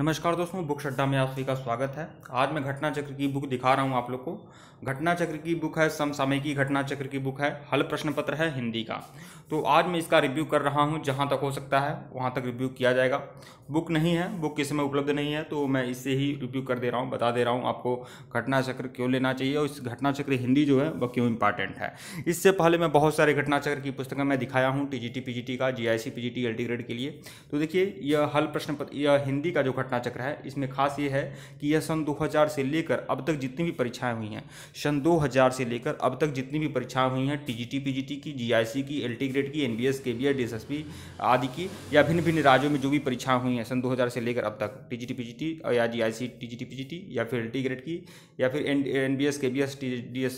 नमस्कार दोस्तों बुक शड्डा में आप सभी का स्वागत है आज मैं घटना चक्र की बुक दिखा रहा हूँ आप लोग को घटना चक्र की बुक है समसामयिकी घटना चक्र की बुक है हल प्रश्न पत्र है हिंदी का तो आज मैं इसका रिव्यू कर रहा हूँ जहाँ तक हो सकता है वहाँ तक रिव्यू किया जाएगा बुक नहीं है बुक किस समय उपलब्ध नहीं है तो मैं इससे ही रिव्यू कर दे रहा हूँ बता दे रहा हूँ आपको घटना चक्र क्यों लेना चाहिए और इस घटना चक्र हिंदी जो है वह क्यों इंपॉर्टेंट है इससे पहले मैं बहुत सारे घटना चक्र की पुस्तकें मैं दिखाया हूँ टी जी का जी आई सी ग्रेड के लिए तो देखिए यह हल प्रश्न पत्र यह हिंदी का जो घटना घटना चक्र है इसमें खास ये है कि यह सन 2000 से लेकर अब तक जितनी भी परीक्षाएं हुई हैं सन 2000 से लेकर अब तक जितनी भी परीक्षाएं हुई हैं टीजीटी पीजीटी की जीआईसी की एलटी ग्रेड की एनबीएस बी एस आदि की या भिन्न भिन्न राज्यों में जो भी परीक्षाएं हुई हैं सन दो से लेकर अब तक टीजीटी जी या जी टीजीटी सी या फिर एलटी ग्रेड की या फिर N KBS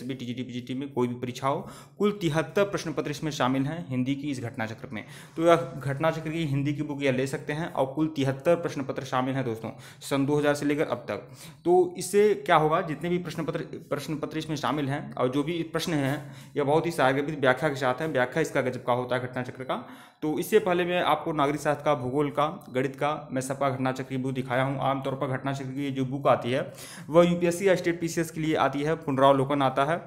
B TGT PGT में कोई भी परीक्षा हो कुल तिहत्तर प्रश्न पत्र इसमें शामिल हैं हिंदी की इस घटना चक्र में तो यह घटना चक्र की हिंदी की बुक यह ले सकते हैं और कुल तिहत्तर प्रश्न पत्र शामिल हैं हैं दोस्तों सन 2000 से लेकर अब तक तो इससे क्या होगा जितने भी प्रश्न पत्र प्रश्न पत्र इसमें शामिल हैं और जो भी प्रश्न हैं यह बहुत ही सारगर्भित व्याख्या के साथ हैं व्याख्या इसका गजब का होता है घटना चक्र का तो इससे पहले मैं आपको नागरिक शास्त्र का भूगोल का गणित का मैं सबका घटना चक्र की बुक दिखाया हूँ आमतौर पर घटना चक्र की जो बुक आती है वह यू या स्टेट पी के लिए आती है पुनरावलोकन आता है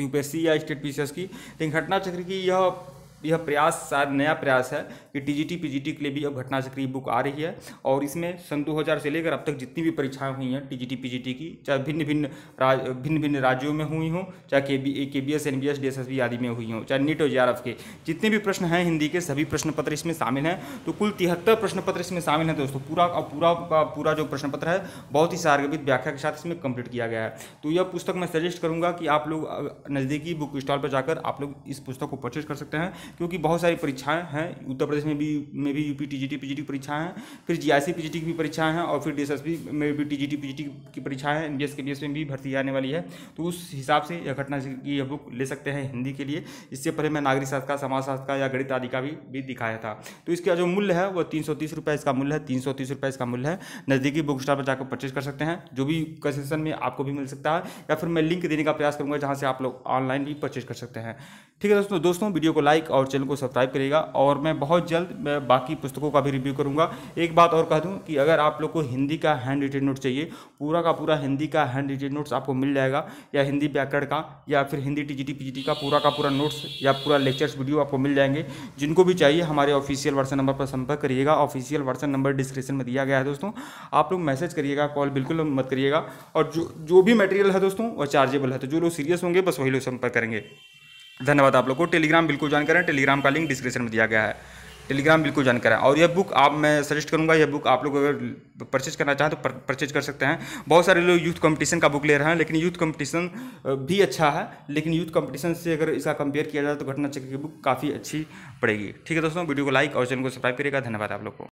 यूपीएससी या स्टेट पीसीएस की लेकिन घटना चक्र की यह यह प्रयास शायद नया प्रयास है कि डीजीटी पीजीटी के लिए भी अब घटना चक्रीय बुक आ रही है और इसमें सन 2000 से लेकर अब तक जितनी भी परीक्षाएं हुई हैं टीजीटी पीजीटी की चाहे भिन्न भिन्न राज भिन्न भिन्न राज्यों में हुई हों चाहे K B K B S N B S D S S B आदि में हुई हों चाहे नीट और जे के जितने भी प्रश्न हैं हिंदी के सभी प्रश्न पत्र इसमें शामिल हैं तो कुल तिहत्तर प्रश्न पत्र इसमें शामिल हैं दोस्तों पूरा और पूरा का पूरा जो प्रश्न पत्र है बहुत ही सार्गभित व्याख्या के साथ इसमें कंप्लीट किया गया है तो यह पुस्तक मैं सजेस्ट करूँगा कि आप लोग नज़दीकी बुक स्टॉल पर जाकर आप लोग इस पुस्तक को परचेज कर सकते हैं क्योंकि बहुत सारी परीक्षाएं हैं उत्तर प्रदेश में भी में भी यूपी टीजीटी पीजीटी की परीक्षाएं हैं फिर जीआईसी पीजीटी की भी परीक्षाएं हैं और फिर डीएसएसबी में भी टीजीटी पीजीटी की परीक्षाएं हैं एनबीएस के बी में भी भर्ती आने वाली है तो उस हिसाब से यह घटना की यह बुक ले सकते हैं हिंदी के लिए इससे पहले मैं नागरिक शास्त्र का समाज शास्त्र का या गणित आदि का भी, भी दिखाया था तो इसका जो मूल्य है वह तीन सौ तीस रुपये इसका मूल्य है तीन सौ तीस रुपये इसका मूल्य है नज़दीकी बुक स्टॉल पर जाकर परचेज कर सकते हैं जो भी कंसेशन में आपको भी मिल सकता है या फिर मैं लिंक देने का प्रयास करूँगा जहाँ से आप लोग ऑनलाइन भी परचेज कर सकते हैं ठीक है दोस्तों दोस्तों वीडियो को लाइक और और चैनल को सब्सक्राइब करिएगा और मैं बहुत जल्द बाकी पुस्तकों का भी रिव्यू करूँगा एक बात और कह दूँ कि अगर आप लोग को हिंदी का हैंड रिटेड नोट चाहिए पूरा का पूरा हिंदी का हैंड रिटेड नोट्स आपको मिल जाएगा या हिंदी व्याकरण का या फिर हिंदी टी जी का पूरा का पूरा नोट्स या पूरा लेक्चर्स वीडियो आपको मिल जाएंगे जिनको भी चाहिए हमारे ऑफिशियल व्हाट्सएप नंबर पर संपर्क करिएगा ऑफिशियल व्हाट्सएप नंबर डिस्क्रिप्शन में दिया गया है दोस्तों आप लोग मैसेज करिएगा कॉल बिल्कुल मत करिएगा और जो जो भी मटेरियल है दोस्तों वो चार्जेबल है तो जो लोग सीरियस होंगे बस वही लोग संपर्क करेंगे धन्यवाद आप लोग को टेलीग्राम बिल्कुल ज्वाइन करें टेलीग्राम का लिंक डिस्क्रिप्शन में दिया गया है टेलीग्राम बिल्कुल ज्वाइन करें और यह बुक आप मैं सजेस्ट करूंगा यह बुक आप लोग अगर परचेज करना चाहें तो परचेज कर सकते हैं बहुत सारे लोग यूथ कंपटीशन का बुक ले रहे हैं लेकिन यूथ कंपटीशन भी अच्छा है लेकिन यूथ कंपटीशन से अगर इसका कंपेयर किया जाए तो घटना चक्र की बुक काफ़ी अच्छी पड़ेगी ठीक है दोस्तों वीडियो को लाइक और चैनल को सब्सक्राइब करिएगा धन्यवाद आप लोग को